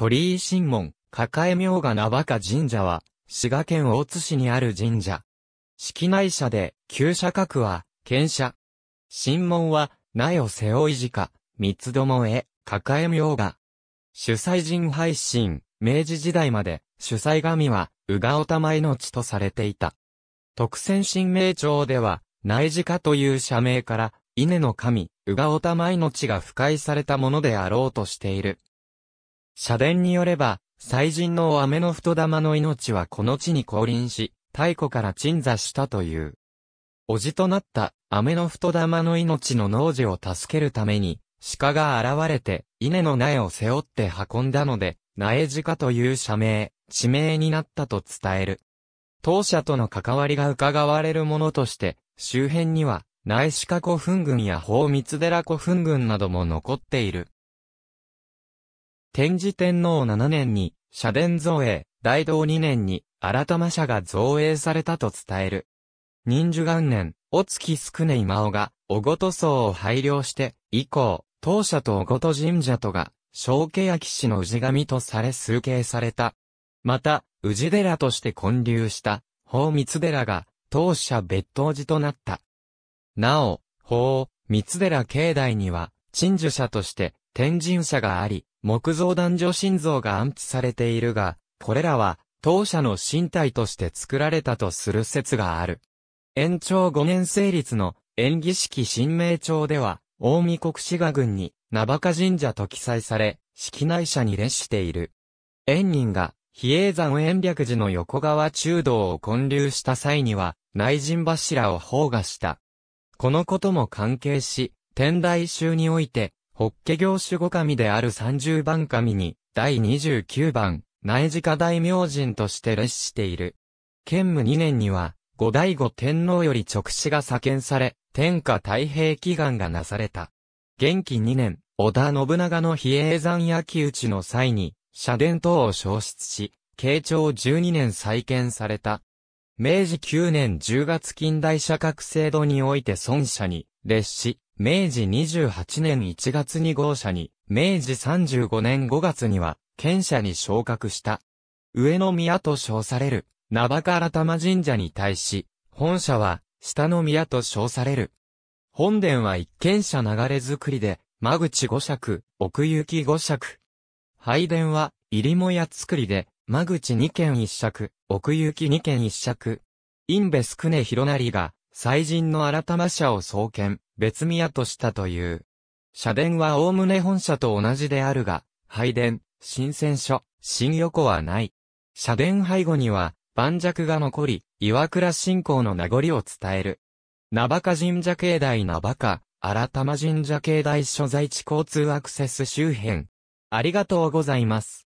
鳥居神門、抱え明賀名バ神社は、滋賀県大津市にある神社。式内社で、旧社格は、県社。神門は、苗を背負い直、三つどもへ、抱え明賀。主催人配信、明治時代まで、主催神は、宇賀おたまいの地とされていた。特選神明町では、内寺家という社名から、稲の神、宇賀おたまいの地が腐快されたものであろうとしている。社伝によれば、祭人の雨の太玉の命はこの地に降臨し、太古から鎮座したという。おじとなった雨の太玉の命の農事を助けるために、鹿が現れて、稲の苗を背負って運んだので、苗鹿という社名、地名になったと伝える。当社との関わりが伺われるものとして、周辺には、苗鹿古墳群や宝光寺古墳群なども残っている。天智天皇七年に、社殿造営、大道二年に、新ま社が造営されたと伝える。忍寿元年、お月宿ね今尾が、おごと僧を拝領して、以降、当社とおごと神社とが、小家や騎士の氏神とされ崇敬された。また、氏寺として建立した、法光寺が、当社別当寺となった。なお、法、光寺境内には、鎮守社として、天神社があり、木造男女心臓が安置されているが、これらは当社の身体として作られたとする説がある。延長5年成立の演技式新名帳では、大見国志賀郡に名バカ神社と記載され、式内社に列している。縁人が、比叡山延暦寺の横川中道を建立した際には、内陣柱を放火した。このことも関係し、天台宗において、ホッケ行守護神である三十番神に、第二十九番、内地下大明神として列している。建武二年には、後醍醐天皇より直使が左見され、天下太平祈願がなされた。元気二年、織田信長の比叡山焼き討ちの際に、社殿等を消失し、慶長十二年再建された。明治九年十月近代社格制度において孫社に、列し、明治28年1月に豪社に、明治35年5月には、県社に昇格した。上の宮と称される、名場から玉神社に対し、本社は、下の宮と称される。本殿は一軒舎流れ作りで、間口五尺、奥行き五尺。拝殿は、入りもや作りで、間口二軒一尺、奥行き二軒一尺。インベスクネ広成が、祭神の新玉社を創建、別宮としたという。社殿は概ね本社と同じであるが、拝殿、新鮮所、新横はない。社殿背後には、盤石が残り、岩倉信仰の名残を伝える。名バカ神社境内名バカ、新玉神社境内所在地交通アクセス周辺。ありがとうございます。